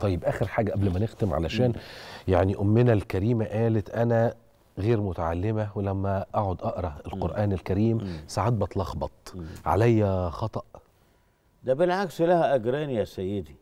طيب اخر حاجه قبل ما نختم علشان يعني امنا الكريمه قالت انا غير متعلمه ولما اقعد اقرا القران الكريم ساعات بتلخبط عليا خطا ده بالعكس لها اجران يا سيدي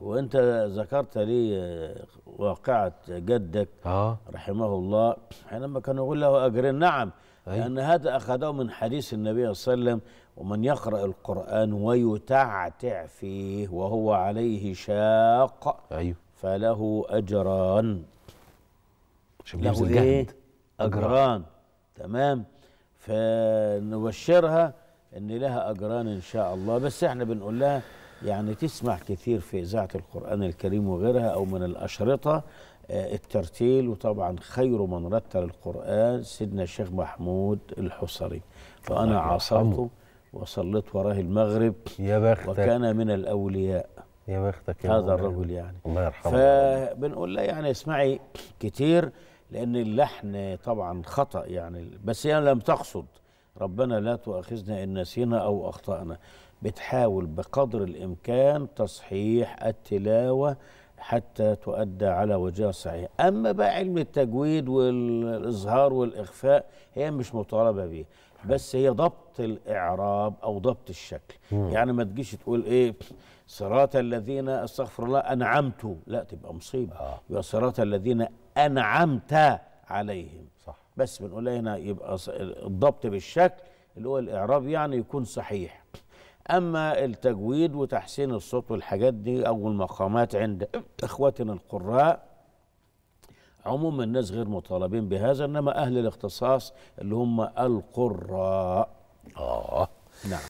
وانت ذكرت لي آه، واقعه جدك آه. رحمه الله حينما كان يقول له اجرين نعم أي. لأن هذا أخذه من حديث النبي صلى الله عليه وسلم ومن يقرأ القرآن ويتعتع فيه وهو عليه شاق أيوه. فله أجران له إيه؟ أجران تمام فنبشرها ان لها اجران ان شاء الله بس احنا بنقول لها يعني تسمع كثير في اذاعه القران الكريم وغيرها او من الاشرطه آه، الترتيل وطبعا خير من رتل القرآن سيدنا الشيخ محمود الحصري فأنا عاصرته وصليت وراه المغرب يا بختك وكان من الأولياء يا بختك يا هذا الرجل يعني الله يرحمه فبنقول له يعني اسمعي كتير لأن اللحن طبعا خطأ يعني بس هي يعني لم تقصد ربنا لا تؤاخذنا إن نسينا أو أخطأنا بتحاول بقدر الإمكان تصحيح التلاوة حتى تؤدى على وجهها الصحيح أما بقى علم التجويد والإظهار والإخفاء هي مش مطالبة بيه بس هي ضبط الإعراب أو ضبط الشكل مم. يعني ما تجيش تقول إيه صراط الذين استغفر الله أنعمت لا تبقى مصيبة آه. يبقى صراط الذين أنعمت عليهم صح. بس بنقول إيه هنا يبقى الضبط بالشكل اللي هو الإعراب يعني يكون صحيح أما التجويد وتحسين الصوت والحاجات دي أو المقامات عند إخواتنا القراء عموم الناس غير مطالبين بهذا إنما أهل الاختصاص اللي هم القراء آه نعم